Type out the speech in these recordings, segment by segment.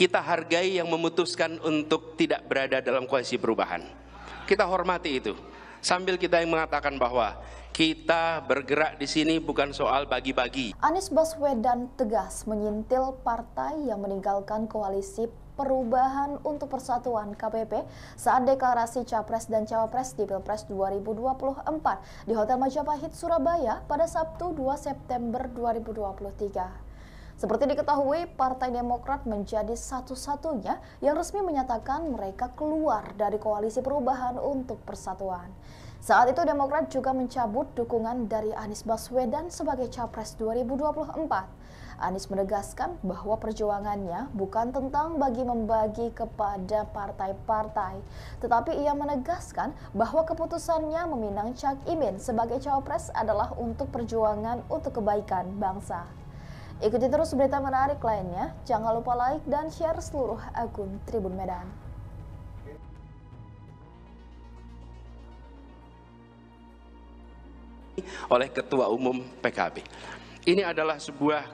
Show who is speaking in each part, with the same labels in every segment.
Speaker 1: Kita hargai yang memutuskan untuk tidak berada dalam koalisi perubahan. Kita hormati itu. Sambil kita yang mengatakan bahwa kita bergerak di sini bukan soal bagi-bagi.
Speaker 2: Anies Baswedan tegas menyintil partai yang meninggalkan koalisi perubahan untuk persatuan KPP saat deklarasi Capres dan Cawapres di Pilpres 2024 di Hotel Majapahit, Surabaya pada Sabtu 2 September 2023. Seperti diketahui, Partai Demokrat menjadi satu-satunya yang resmi menyatakan mereka keluar dari koalisi perubahan untuk persatuan. Saat itu Demokrat juga mencabut dukungan dari Anies Baswedan sebagai Capres 2024. Anies menegaskan bahwa perjuangannya bukan tentang bagi-membagi kepada partai-partai, tetapi ia menegaskan bahwa keputusannya meminang Cak Imin sebagai Capres adalah untuk perjuangan untuk kebaikan bangsa. Ikuti terus berita menarik lainnya. Jangan lupa like dan share seluruh akun Tribun Medan.
Speaker 1: oleh Ketua Umum PKB. Ini adalah sebuah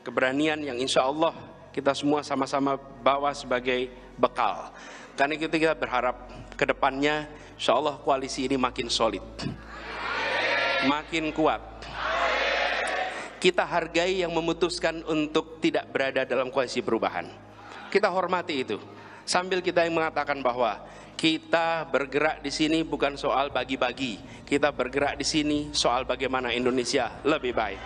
Speaker 1: keberanian yang insya Allah kita semua sama-sama bawa sebagai bekal. Karena itu kita berharap ke depannya insya Allah koalisi ini makin solid, makin kuat. Kita hargai yang memutuskan untuk tidak berada dalam koalisi perubahan. Kita hormati itu. Sambil kita yang mengatakan bahwa kita bergerak di sini bukan soal bagi-bagi. Kita bergerak di sini soal bagaimana Indonesia lebih baik.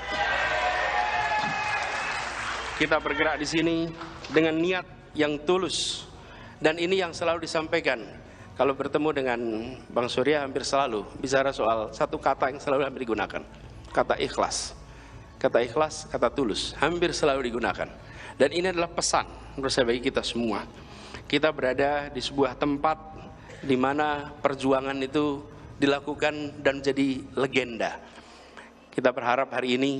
Speaker 1: Kita bergerak di sini dengan niat yang tulus. Dan ini yang selalu disampaikan kalau bertemu dengan Bang Surya hampir selalu bicara soal satu kata yang selalu hampir digunakan, kata ikhlas kata ikhlas, kata tulus, hampir selalu digunakan. Dan ini adalah pesan menurut saya bagi kita semua. Kita berada di sebuah tempat di mana perjuangan itu dilakukan dan menjadi legenda. Kita berharap hari ini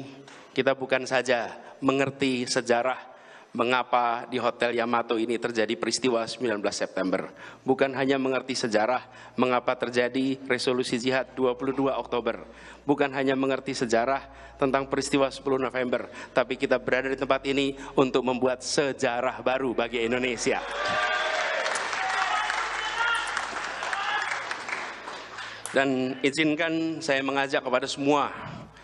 Speaker 1: kita bukan saja mengerti sejarah mengapa di Hotel Yamato ini terjadi peristiwa 19 September. Bukan hanya mengerti sejarah mengapa terjadi resolusi jihad 22 Oktober. Bukan hanya mengerti sejarah tentang peristiwa 10 November, tapi kita berada di tempat ini untuk membuat sejarah baru bagi Indonesia. Dan izinkan saya mengajak kepada semua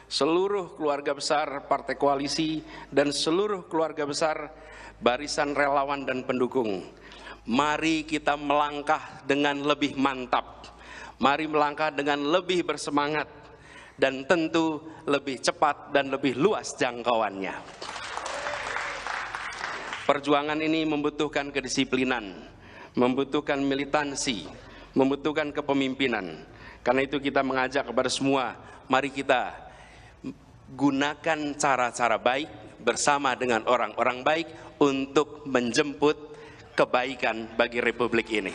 Speaker 1: seluruh keluarga besar partai koalisi dan seluruh keluarga besar barisan relawan dan pendukung. Mari kita melangkah dengan lebih mantap. Mari melangkah dengan lebih bersemangat dan tentu lebih cepat dan lebih luas jangkauannya. Perjuangan ini membutuhkan kedisiplinan, membutuhkan militansi, membutuhkan kepemimpinan. Karena itu kita mengajak kepada semua, mari kita gunakan cara-cara baik bersama dengan orang-orang baik untuk menjemput kebaikan bagi Republik ini.